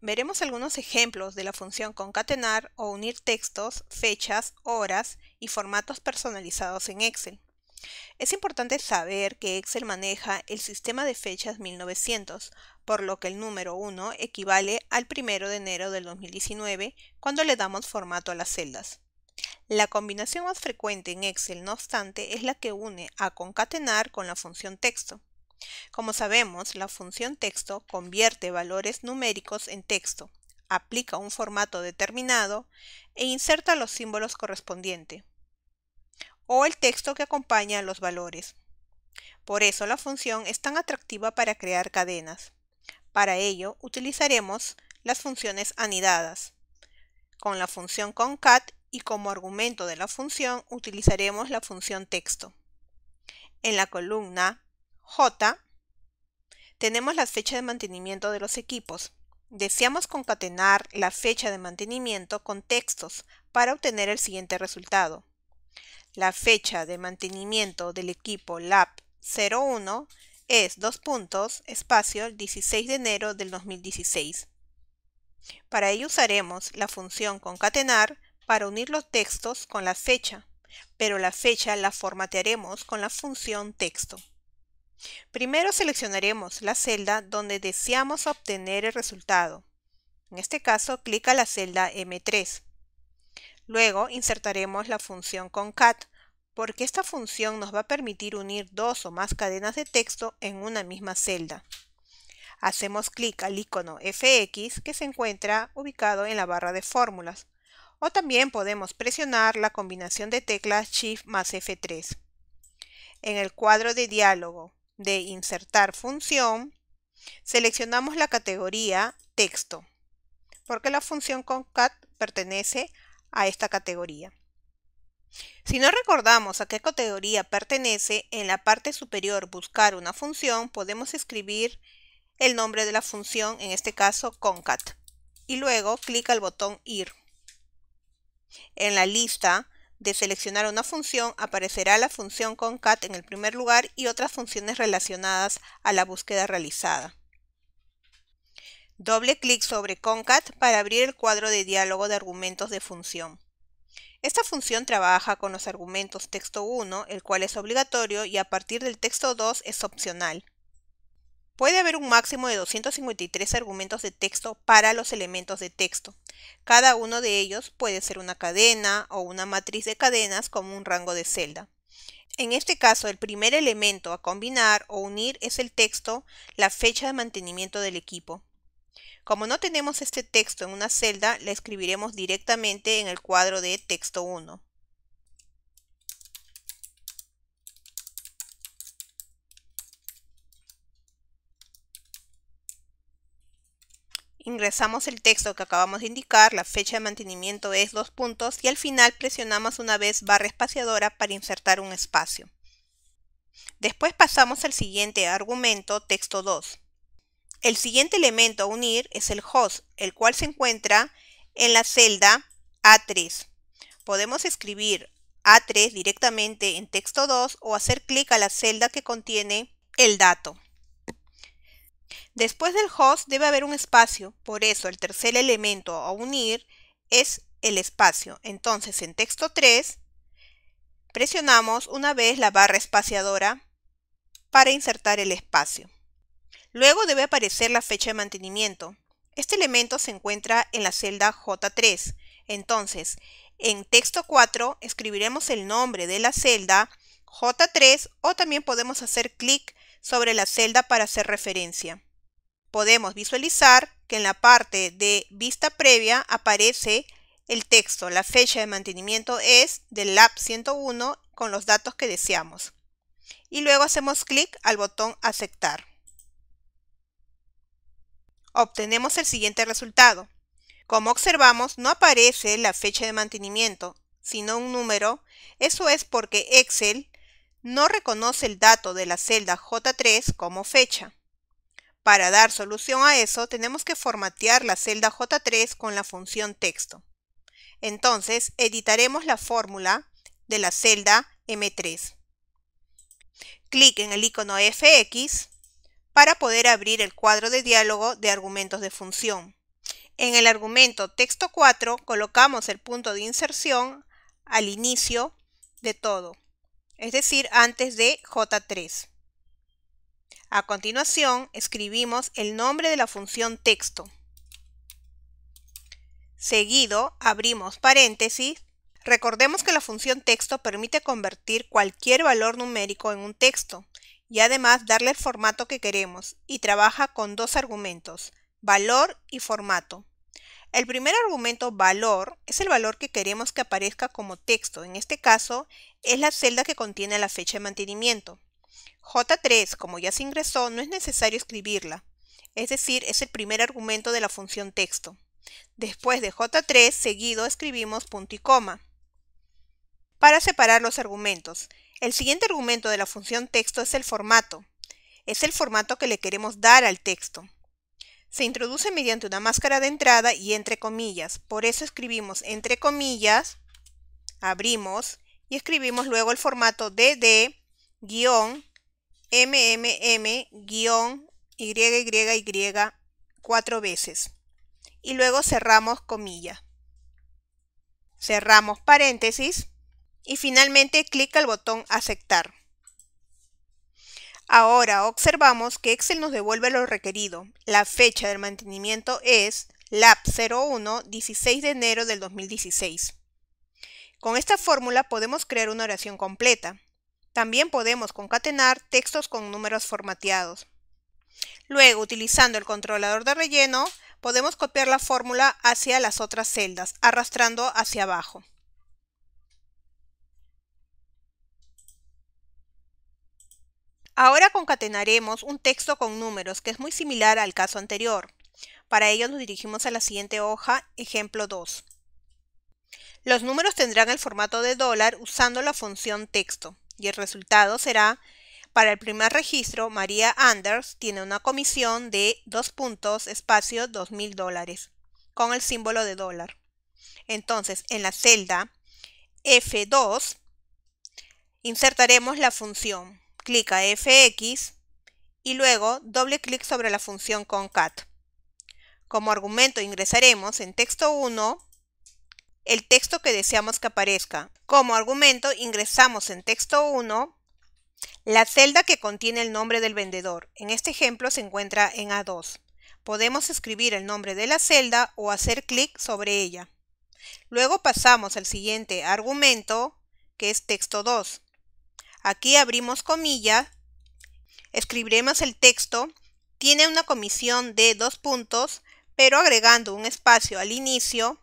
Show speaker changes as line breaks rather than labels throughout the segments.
veremos algunos ejemplos de la función concatenar o unir textos, fechas, horas y formatos personalizados en Excel. Es importante saber que Excel maneja el sistema de fechas 1900, por lo que el número 1 equivale al 1 de enero del 2019 cuando le damos formato a las celdas. La combinación más frecuente en Excel, no obstante, es la que une a concatenar con la función texto. Como sabemos, la función texto convierte valores numéricos en texto, aplica un formato determinado e inserta los símbolos correspondientes o el texto que acompaña a los valores. Por eso la función es tan atractiva para crear cadenas. Para ello utilizaremos las funciones anidadas. Con la función concat y como argumento de la función utilizaremos la función texto. En la columna J tenemos la fecha de mantenimiento de los equipos. Deseamos concatenar la fecha de mantenimiento con textos para obtener el siguiente resultado. La fecha de mantenimiento del equipo lap 01 es dos puntos, espacio, 16 de enero del 2016. Para ello usaremos la función concatenar para unir los textos con la fecha, pero la fecha la formatearemos con la función texto. Primero seleccionaremos la celda donde deseamos obtener el resultado. En este caso, clic a la celda M3. Luego insertaremos la función concat, porque esta función nos va a permitir unir dos o más cadenas de texto en una misma celda. Hacemos clic al icono FX que se encuentra ubicado en la barra de fórmulas, o también podemos presionar la combinación de teclas Shift más F3. En el cuadro de diálogo de insertar función, seleccionamos la categoría texto, porque la función concat pertenece a esta categoría. Si no recordamos a qué categoría pertenece, en la parte superior buscar una función podemos escribir el nombre de la función, en este caso concat, y luego clic al botón ir. En la lista de seleccionar una función aparecerá la función concat en el primer lugar y otras funciones relacionadas a la búsqueda realizada. Doble clic sobre concat para abrir el cuadro de diálogo de argumentos de función. Esta función trabaja con los argumentos texto 1, el cual es obligatorio, y a partir del texto 2 es opcional. Puede haber un máximo de 253 argumentos de texto para los elementos de texto. Cada uno de ellos puede ser una cadena o una matriz de cadenas como un rango de celda. En este caso, el primer elemento a combinar o unir es el texto, la fecha de mantenimiento del equipo. Como no tenemos este texto en una celda, la escribiremos directamente en el cuadro de texto 1. Ingresamos el texto que acabamos de indicar, la fecha de mantenimiento es dos puntos y al final presionamos una vez barra espaciadora para insertar un espacio. Después pasamos al siguiente argumento, texto 2. El siguiente elemento a unir es el host, el cual se encuentra en la celda A3. Podemos escribir A3 directamente en texto 2 o hacer clic a la celda que contiene el dato. Después del host debe haber un espacio, por eso el tercer elemento a unir es el espacio. Entonces en texto 3 presionamos una vez la barra espaciadora para insertar el espacio. Luego debe aparecer la fecha de mantenimiento. Este elemento se encuentra en la celda J3. Entonces, en texto 4 escribiremos el nombre de la celda J3 o también podemos hacer clic sobre la celda para hacer referencia podemos visualizar que en la parte de vista previa aparece el texto. La fecha de mantenimiento es del Lab 101 con los datos que deseamos. Y luego hacemos clic al botón aceptar. Obtenemos el siguiente resultado. Como observamos, no aparece la fecha de mantenimiento, sino un número. Eso es porque Excel no reconoce el dato de la celda J3 como fecha. Para dar solución a eso, tenemos que formatear la celda J3 con la función texto. Entonces, editaremos la fórmula de la celda M3. Clic en el icono FX para poder abrir el cuadro de diálogo de argumentos de función. En el argumento texto 4 colocamos el punto de inserción al inicio de todo, es decir, antes de J3. A continuación, escribimos el nombre de la función texto. Seguido, abrimos paréntesis. Recordemos que la función texto permite convertir cualquier valor numérico en un texto y además darle el formato que queremos y trabaja con dos argumentos, valor y formato. El primer argumento, valor, es el valor que queremos que aparezca como texto. En este caso, es la celda que contiene la fecha de mantenimiento. J3, como ya se ingresó, no es necesario escribirla, es decir, es el primer argumento de la función texto. Después de J3, seguido escribimos punto y coma. Para separar los argumentos, el siguiente argumento de la función texto es el formato. Es el formato que le queremos dar al texto. Se introduce mediante una máscara de entrada y entre comillas. Por eso escribimos entre comillas, abrimos y escribimos luego el formato DD guión MMM guión YYY cuatro veces. Y luego cerramos comilla. Cerramos paréntesis. Y finalmente clic al botón aceptar. Ahora observamos que Excel nos devuelve lo requerido. La fecha del mantenimiento es LAB 01 16 de enero del 2016. Con esta fórmula podemos crear una oración completa. También podemos concatenar textos con números formateados. Luego, utilizando el controlador de relleno, podemos copiar la fórmula hacia las otras celdas, arrastrando hacia abajo. Ahora concatenaremos un texto con números, que es muy similar al caso anterior. Para ello nos dirigimos a la siguiente hoja, ejemplo 2. Los números tendrán el formato de dólar usando la función texto y el resultado será para el primer registro María Anders tiene una comisión de dos puntos espacio dos mil dólares con el símbolo de dólar. Entonces en la celda F2 insertaremos la función. Clica FX y luego doble clic sobre la función concat. Como argumento ingresaremos en texto 1 el texto que deseamos que aparezca. Como argumento ingresamos en texto 1 la celda que contiene el nombre del vendedor. En este ejemplo se encuentra en A2. Podemos escribir el nombre de la celda o hacer clic sobre ella. Luego pasamos al siguiente argumento, que es texto 2. Aquí abrimos comillas, escribiremos el texto, tiene una comisión de dos puntos, pero agregando un espacio al inicio,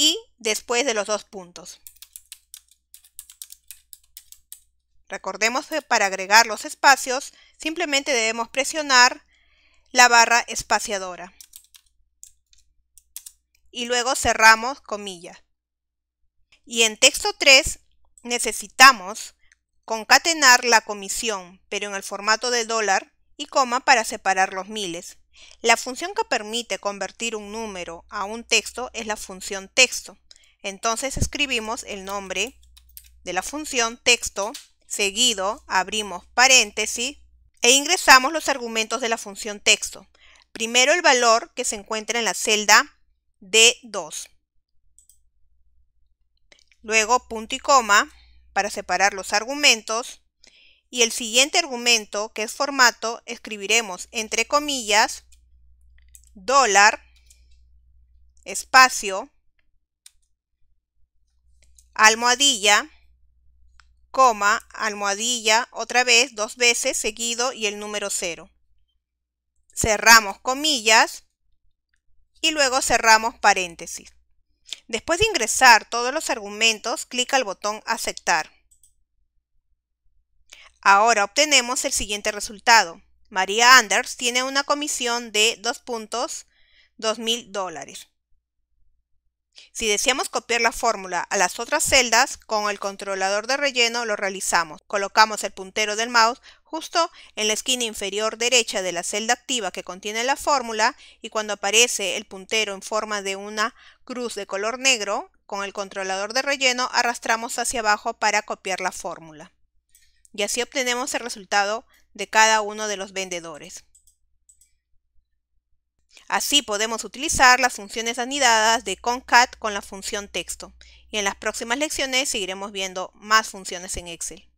y después de los dos puntos. Recordemos que para agregar los espacios simplemente debemos presionar la barra espaciadora y luego cerramos comillas. Y en texto 3 necesitamos concatenar la comisión, pero en el formato de dólar y coma para separar los miles. La función que permite convertir un número a un texto es la función texto. Entonces escribimos el nombre de la función texto, seguido abrimos paréntesis e ingresamos los argumentos de la función texto. Primero el valor que se encuentra en la celda D2. Luego punto y coma para separar los argumentos. Y el siguiente argumento, que es formato, escribiremos entre comillas dólar, espacio, almohadilla, coma, almohadilla, otra vez, dos veces, seguido y el número cero. Cerramos comillas y luego cerramos paréntesis. Después de ingresar todos los argumentos, clic al botón Aceptar. Ahora obtenemos el siguiente resultado. María Anders tiene una comisión de dos mil dólares. Si deseamos copiar la fórmula a las otras celdas, con el controlador de relleno lo realizamos. Colocamos el puntero del mouse justo en la esquina inferior derecha de la celda activa que contiene la fórmula y cuando aparece el puntero en forma de una cruz de color negro, con el controlador de relleno arrastramos hacia abajo para copiar la fórmula. Y así obtenemos el resultado de cada uno de los vendedores. Así podemos utilizar las funciones anidadas de concat con la función texto. Y en las próximas lecciones seguiremos viendo más funciones en Excel.